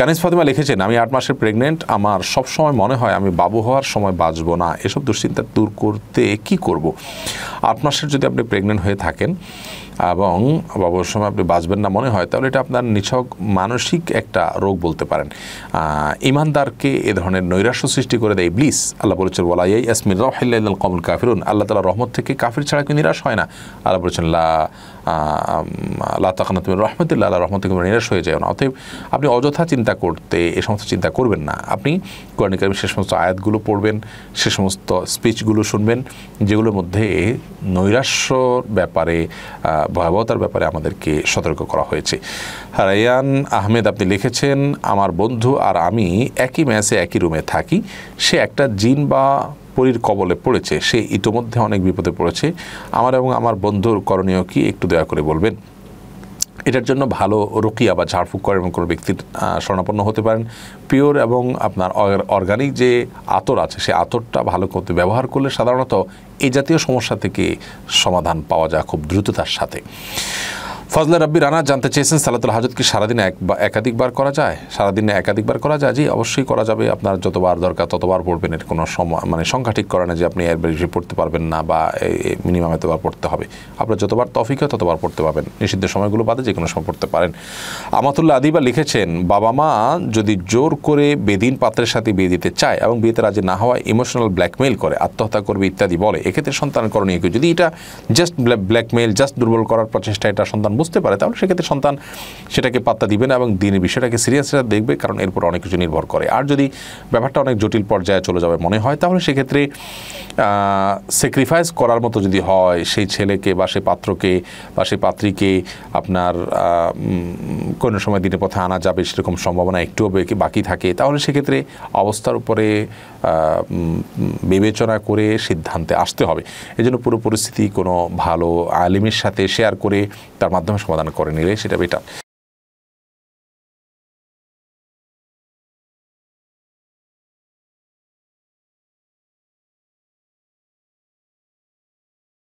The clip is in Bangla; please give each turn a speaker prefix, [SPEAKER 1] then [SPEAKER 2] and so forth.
[SPEAKER 1] কানিজ ফাতেমা লিখেছেন আমি আট মাসের প্রেগনেন্ট আমার সব সময় মনে হয় আমি বাবু হওয়ার সময় বাঁচবো না এসব দুশ্চিন্তা দূর করতে কি করব। আট মাসের যদি আপনি প্রেগনেন্ট হয়ে থাকেন এবং বাবুর সময় আপনি বাঁচবেন না মনে হয় তাহলে এটা আপনার নিছক মানসিক একটা রোগ বলতে পারেন ইমানদারকে এ ধরনের নৈরাশ্য সৃষ্টি করে দেয় ব্লিস আল্লাহ বলেছেন ওয়ালাই আসমির রহিল্লাল কমল কাফিরুন আল্লাহ তালা রহমত থেকে কাফির ছাড়া কি নিরাশ হয় না আল্লাহ বলেছেন লা লাতাকানা তুমি রহমতুল্লাহ আল্লাহ রহমত নিরাশ হয়ে যায় না অতএব আপনি অযথা চিন্তা করতে এ সমস্ত চিন্তা করবেন না আপনি কোরআন সে সমস্ত আয়াতগুলো পড়বেন সে সমস্ত স্পিচগুলো শুনবেন যেগুলোর মধ্যে নৈরাশ্যর ব্যাপারে ভয়াবহতার ব্যাপারে আমাদেরকে সতর্ক করা হয়েছে রায়ান আহমেদ আপনি লিখেছেন আমার বন্ধু আর আমি একই ম্যাচে একই রুমে থাকি সে একটা জিন বা পরীর কবলে পড়েছে সে ইতোমধ্যে অনেক বিপদে পড়েছে আমার এবং আমার বন্ধুর করণীয় কি একটু দয়া করে বলবেন এটার জন্য ভালো রুকিয়া বা ঝাড়ফুঁক করে এবং কোনো ব্যক্তির স্বর্ণাপন্ন হতে পারেন পিওর এবং আপনার অর্গানিক যে আতর আছে সে আতরটা ভালো করতে ব্যবহার করলে সাধারণত এই জাতীয় সমস্যা থেকে সমাধান পাওয়া যায় খুব দ্রুততার সাথে ফজলে রাব্বি রানা জানতে চেয়েছেন সালাতুল হাজত কি সারাদিনে এক বা একাধিকবার করা যায় সারাদিনে একাধিকবার করা যায় জি অবশ্যই করা যাবে আপনার যতবার দরকার ততবার পড়বেন এর কোনো সময় মানে সংখ্যা ঠিক করে না যে আপনি এর বেশি পড়তে পারবেন না বা মিনিমাম এতবার পড়তে হবে আপনার যতবার তফিক হয় ততবার পড়তে পারবেন নিষিদ্ধ সময়গুলো বাদে যে কোনো সময় পড়তে পারেন আমাতুল্লাহ আদিবা লিখেছেন বাবা মা যদি জোর করে বেদিন পাত্রের সাথে বিয়ে দিতে চায় এবং বিয়েতে রাজি না হওয়ায় ইমোশনাল ব্ল্যাকমেইল করে আত্মহত্যা করবে ইত্যাদি বলে এক্ষেত্রে সন্তান করণীয় যদি এটা জাস্ট ব্ল্যাকমেল জাস্ট দুর্বল করার প্রচেষ্টা এটা সন্তান বুঝতে পারে তাহলে সেক্ষেত্রে সন্তান সেটাকে পাত্তা দিবে না এবং দিনের বিষয়টাকে সিরিয়াসটা দেখবে কারণ এরপর অনেক কিছু নির্ভর করে আর যদি ব্যাপারটা অনেক জটিল পর্যায়ে চলে যাবে মনে হয় তাহলে সেক্ষেত্রে স্যাক্রিফাইস করার মতো যদি হয় সেই ছেলেকে বা সে পাত্রকে বা সে পাত্রীকে আপনার কোনো সময় দিনের পথে আনা যাবে সেরকম সম্ভাবনা একটু বাকি থাকে তাহলে সেক্ষেত্রে অবস্থার উপরে বিবেচনা করে সিদ্ধান্তে আসতে হবে এজন্য পুরো পরিস্থিতি কোনো ভালো আলিমের সাথে শেয়ার করে তার মাধ্যমে মাধ্যমে সমাধান করে নিলে সেটা বেটার